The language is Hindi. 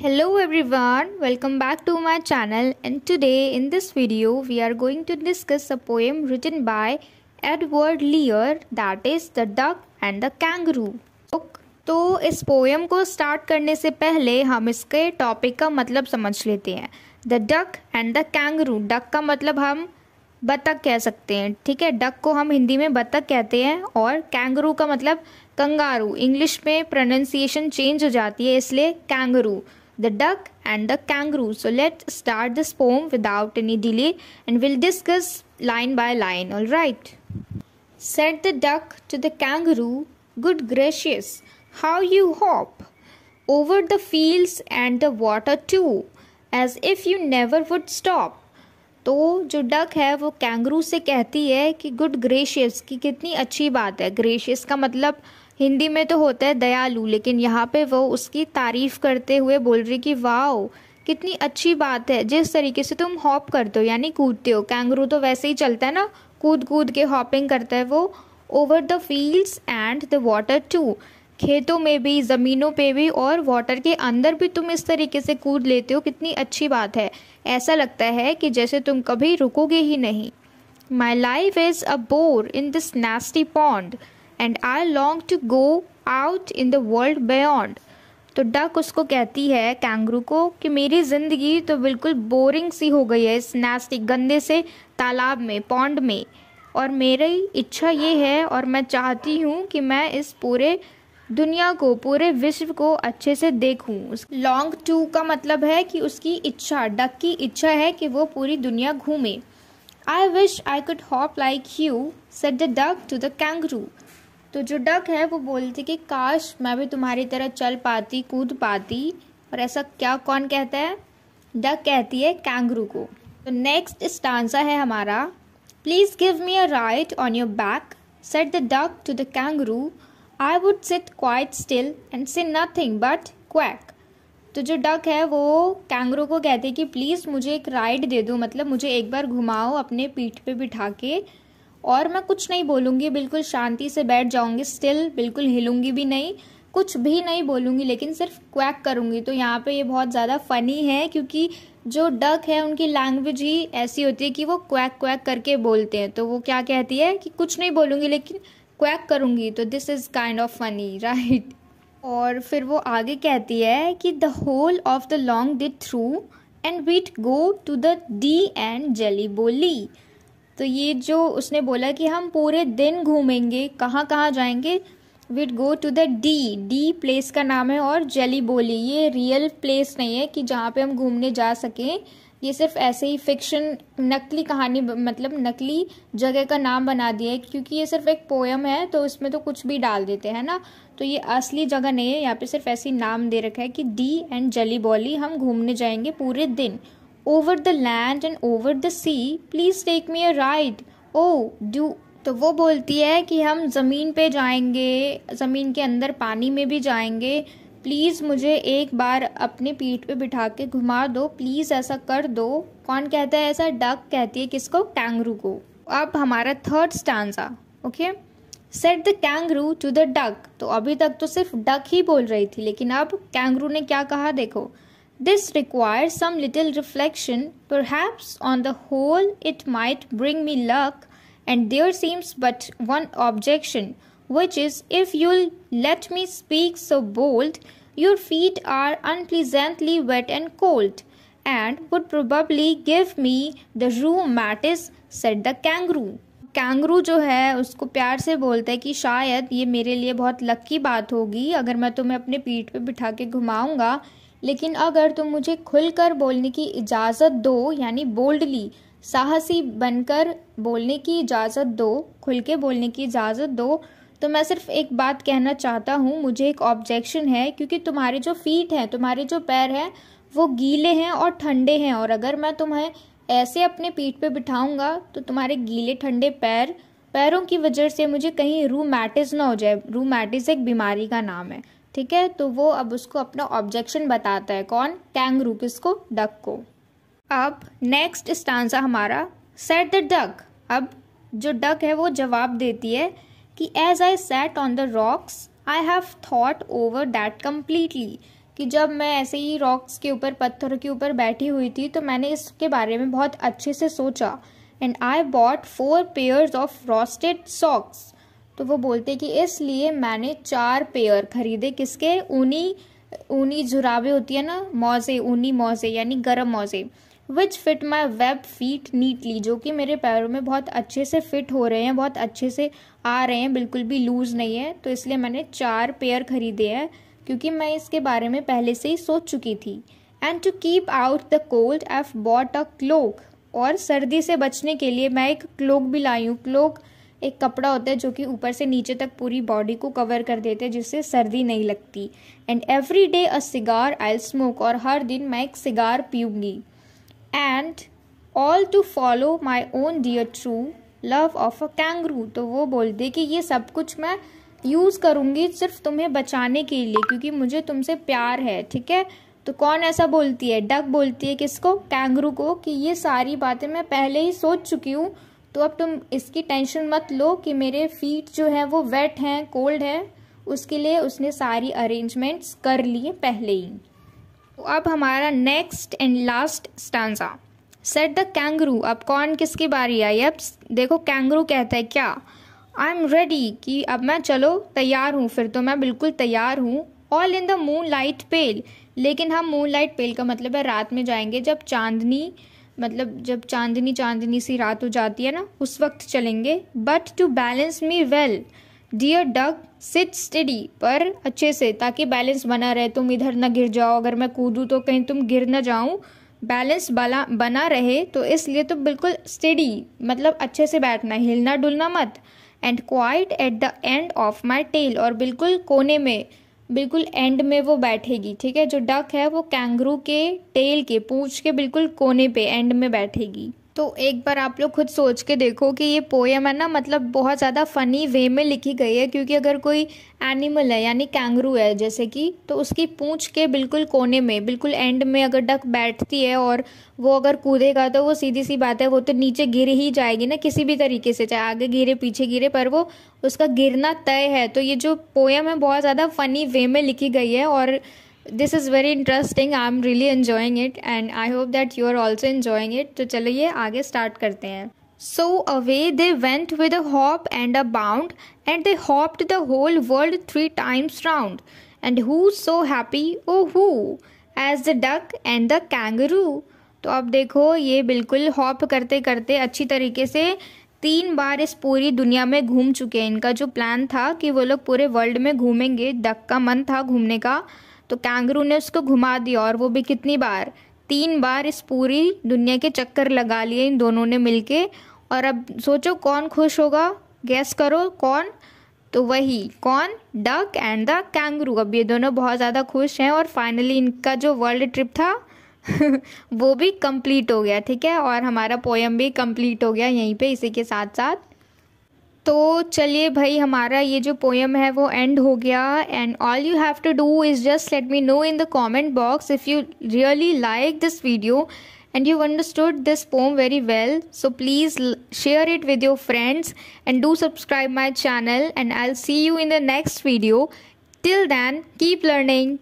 hello everyone welcome back to my channel and today in this video we are going to discuss a poem written by edward lear that is the duck and the kangaroo तो इस पोएम को स्टार्ट करने से पहले हम इसके टॉपिक का मतलब समझ लेते हैं the duck and the kangaroo duck का मतलब हम बतख कह सकते हैं ठीक है डक को हम हिंदी में बतख कहते हैं और कैंगरू का मतलब कंगारू इंग्लिश में प्रोनाउंसिएशन चेंज हो जाती है इसलिए kangaroo the duck and the kangaroo. So let's start this poem without any delay and we'll discuss line by line, alright? Said the duck to the kangaroo, Good gracious, how you hop! Over the fields and the water too, as if you never would stop. तो जो डक है वो कैंगरू से कहती है कि गुड ग्रेशियस की कितनी अच्छी बात है ग्रेशियस का मतलब हिंदी में तो होता है दयालु लेकिन यहाँ पे वो उसकी तारीफ़ करते हुए बोल रही कि वाओ कितनी अच्छी बात है जिस तरीके से तुम हॉप करते हो यानी कूदते हो कैंगरू तो वैसे ही चलता है ना कूद कूद के हॉपिंग करता है वो over the fields and the water too खेतों में भी ज़मीनों पे भी और वाटर के अंदर भी तुम इस तरीके से कूद लेते हो कितनी अच्छी बात है ऐसा लगता है कि जैसे तुम कभी रुकोगे ही नहीं my life is a bore in this nasty pond and I long to go out in the world beyond तो डक उसको कहती है कैंगरू को कि मेरी ज़िंदगी तो बिल्कुल बोरिंग सी हो गई है इस नास्टिक गंदे से तालाब में पौंड में और मेरी इच्छा ये है और मैं चाहती हूँ कि मैं इस पूरे दुनिया को पूरे विश्व को अच्छे से देखूँ लॉन्ग टू का मतलब है कि उसकी इच्छा डक की इच्छा है कि वो पूरी दुनिया घूमे I wish I could hop like you said the duck to the kangaroo तो जो डक है वो बोलती कि काश मैं भी तुम्हारी तरह चल पाती कूद पाती और ऐसा क्या कौन कहता है डक कहती है कैंगरू को तो नेक्स्ट स्टांसा है हमारा please give me a ride on your back said the duck to the kangaroo I would sit quite still and say nothing but quack तो जो डक है वो कैंगरू को कहते है कि प्लीज़ मुझे एक राइड दे दो मतलब मुझे एक बार घुमाओ अपने पीठ पे बिठा के और मैं कुछ नहीं बोलूँगी बिल्कुल शांति से बैठ जाऊँगी स्टिल बिल्कुल हिलूँगी भी नहीं कुछ भी नहीं बोलूँगी लेकिन सिर्फ क्वैक करूँगी तो यहाँ पे ये बहुत ज़्यादा फ़नी है क्योंकि जो डक है उनकी लैंग्वेज ही ऐसी होती है कि वो क्वैक क्वैक करके बोलते हैं तो वो क्या कहती है कि कुछ नहीं बोलूँगी लेकिन क्वैक करूँगी तो this is kind of funny right और फिर वो आगे कहती है कि the whole of the long day through and we'd go to the Dee and Jelly Bo Lee तो ये जो उसने बोला कि हम पूरे दिन घूमेंगे कहाँ कहाँ जाएंगे we'd go to the Dee Dee place का नाम है और जेली बोली ये रियल प्लेस नहीं है कि जहाँ पे हम घूमने जा सकें ये सिर्फ ऐसे ही फिक्शन नकली कहानी मतलब नकली जगह का नाम बना दिया है क्योंकि ये सिर्फ एक पोएम है तो इसमें तो कुछ भी डाल देते हैं ना तो ये असली जगह नहीं है यहाँ पे सिर्फ ऐसे नाम दे रखा है कि डी एंड जली बॉली हम घूमने जाएंगे पूरे दिन over the land and over the sea please take me a ride O do तो वो बोलती है कि हम ज़मीन पे जाएंगे ज़मीन के अंदर पानी में भी जाएंगे प्लीज़ मुझे एक बार अपने पीठ पे बिठा के घुमा दो प्लीज़ ऐसा कर दो कौन कहता है ऐसा डक कहती है किसको कैंगरू को अब हमारा third stanza okay said the kangaroo to the duck तो अभी तक तो सिर्फ डक ही बोल रही थी लेकिन अब कैंगरू ने क्या कहा देखो This requires some little reflection. Perhaps on the whole it might bring me luck, and there seems but one objection, which is if you'll let me speak so bold, your feet are unpleasantly wet and cold, and would probably give me the rheumatiz, said the kangaroo. Kangaroo जो है उसको प्यार से बोलता है कि शायद ये मेरे लिए बहुत लक की बात होगी अगर मैं तुम्हें अपने पीठ पे बिठा के घुमाऊंगा लेकिन अगर तुम मुझे खुलकर बोलने की इजाज़त दो यानी बोल्डली साहसी बनकर बोलने की इजाज़त दो खुल के बोलने की इजाज़त दो तो मैं सिर्फ एक बात कहना चाहता हूँ मुझे एक ऑब्जेक्शन है क्योंकि तुम्हारे जो फीट हैं तुम्हारे जो पैर हैं वो गीले हैं और ठंडे हैं और अगर मैं तुम्हें ऐसे अपने पीठ पे बिठाऊंगा तो तुम्हारे गीले ठंडे पैर पैरों की वजह से मुझे कहीं रूमैटिस ना हो जाए रूमैटिस एक बीमारी का नाम है ठीक है तो वो अब उसको अपना ऑब्जेक्शन बताता है कौन कैंगरू किसको डक को अब नेक्स्ट स्टांसा हमारा सेट द डक अब जो डक है वो जवाब देती है कि as I sat on the rocks I have thought over that completely कि जब मैं ऐसे ही रॉक्स के ऊपर पत्थर के ऊपर बैठी हुई थी तो मैंने इसके बारे में बहुत अच्छे से सोचा and I bought four pairs of worsted socks तो वो बोलते कि इसलिए मैंने चार पेयर खरीदे किसके ऊनी ऊनी जुराबे होती है ना मौजे ऊनी मौजे यानी गर्म मौजे which fit my web feet neatly जो कि मेरे पैरों में बहुत अच्छे से फिट हो रहे हैं बहुत अच्छे से आ रहे हैं बिल्कुल भी लूज़ नहीं है तो इसलिए मैंने चार पेयर खरीदे हैं क्योंकि मैं इसके बारे में पहले से ही सोच चुकी थी and to keep out the cold I've bought a cloak और सर्दी से बचने के लिए मैं एक क्लोक भी लाई हूँ क्लोक एक कपड़ा होता है जो कि ऊपर से नीचे तक पूरी बॉडी को कवर कर देते हैं जिससे सर्दी नहीं लगती and every day a cigar I smoke और हर दिन मैं एक सिगार पीऊँगी and all to follow my own dear true love of a kangaroo तो वो बोलते कि ये सब कुछ मैं यूज़ करूँगी सिर्फ तुम्हें बचाने के लिए क्योंकि मुझे तुमसे प्यार है ठीक है तो कौन ऐसा बोलती है डक बोलती है किसको कैंगरू को कि ये सारी बातें मैं पहले ही सोच चुकी हूँ तो अब तुम इसकी टेंशन मत लो कि मेरे फीट जो हैं वो वेट हैं कोल्ड हैं उसके लिए उसने सारी अरेंजमेंट्स कर लिए पहले ही तो अब हमारा next and last stanza said the kangaroo अब कौन किसकी बारी आई अब देखो कैंगरू कहता है क्या आई एम रेडी कि अब मैं चलो तैयार हूँ फिर तो मैं बिल्कुल तैयार हूँ all in the moonlight pale लेकिन हम मून लाइट पेल का मतलब है रात में जाएंगे जब चांदनी मतलब जब चांदनी चांदनी सी रात हो जाती है ना उस वक्त चलेंगे but to balance me well dear duck sit steady पर अच्छे से ताकि बैलेंस बना रहे तुम इधर ना गिर जाओ अगर मैं कूदूँ तो कहीं तुम गिर ना जाऊँ बैलेंस बना बना रहे तो इसलिए तो बिल्कुल स्टडी मतलब अच्छे से बैठना हिलना डुलना मत and quite at the end of my tail और बिल्कुल कोने में बिल्कुल एंड में वो बैठेगी ठीक है जो डक है वो कैंगरू के टेल के पूछ के बिल्कुल कोने पे एंड में बैठेगी तो एक बार आप लोग खुद सोच के देखो कि ये पोएम है ना मतलब बहुत ज़्यादा फ़नी वे में लिखी गई है क्योंकि अगर कोई एनिमल है यानी कैंगरू है जैसे कि तो उसकी पूंछ के बिल्कुल कोने में बिल्कुल एंड में अगर डक बैठती है और वो अगर कूदेगा तो वो सीधी सी बात है वो तो नीचे गिर ही जाएगी ना किसी भी तरीके से चाहे आगे गिरे पीछे गिरे पर वो उसका गिरना तय है तो ये जो पोएम है बहुत ज़्यादा फ़नी वे में लिखी गई है और this is very interesting I am really enjoying it and I hope that you are also enjoying it तो चलिए आगे स्टार्ट करते हैं so away they went with a hop and a bound and they hopped the whole world three times round and who so happy O who as the duck and the kangaroo तो अब देखो ये बिल्कुल हॉप करते करते अच्छी तरीके से तीन बार इस पूरी दुनिया में घूम चुके हैं इनका जो प्लान था कि वो लोग पूरे वर्ल्ड में घूमेंगे डक का मन था घूमने का तो कैंगरू ने उसको घुमा दिया और वो भी कितनी बार तीन बार इस पूरी दुनिया के चक्कर लगा लिए इन दोनों ने मिलके और अब सोचो कौन खुश होगा गैस करो कौन तो वही कौन डक एंड द कैंगरू अब ये दोनों बहुत ज़्यादा खुश हैं और फाइनली इनका जो वर्ल्ड ट्रिप था वो भी कंप्लीट हो गया ठीक है और हमारा पोएम भी कंप्लीट हो गया यहीं पे इसी के साथ साथ तो चलिए भाई हमारा ये जो पोएम है वो एंड हो गया and all you have to do is just let me know in the comment box if you really like this video and you understood this poem very well so please share it with your friends and do subscribe my channel and I'll see you in the next video till then keep learning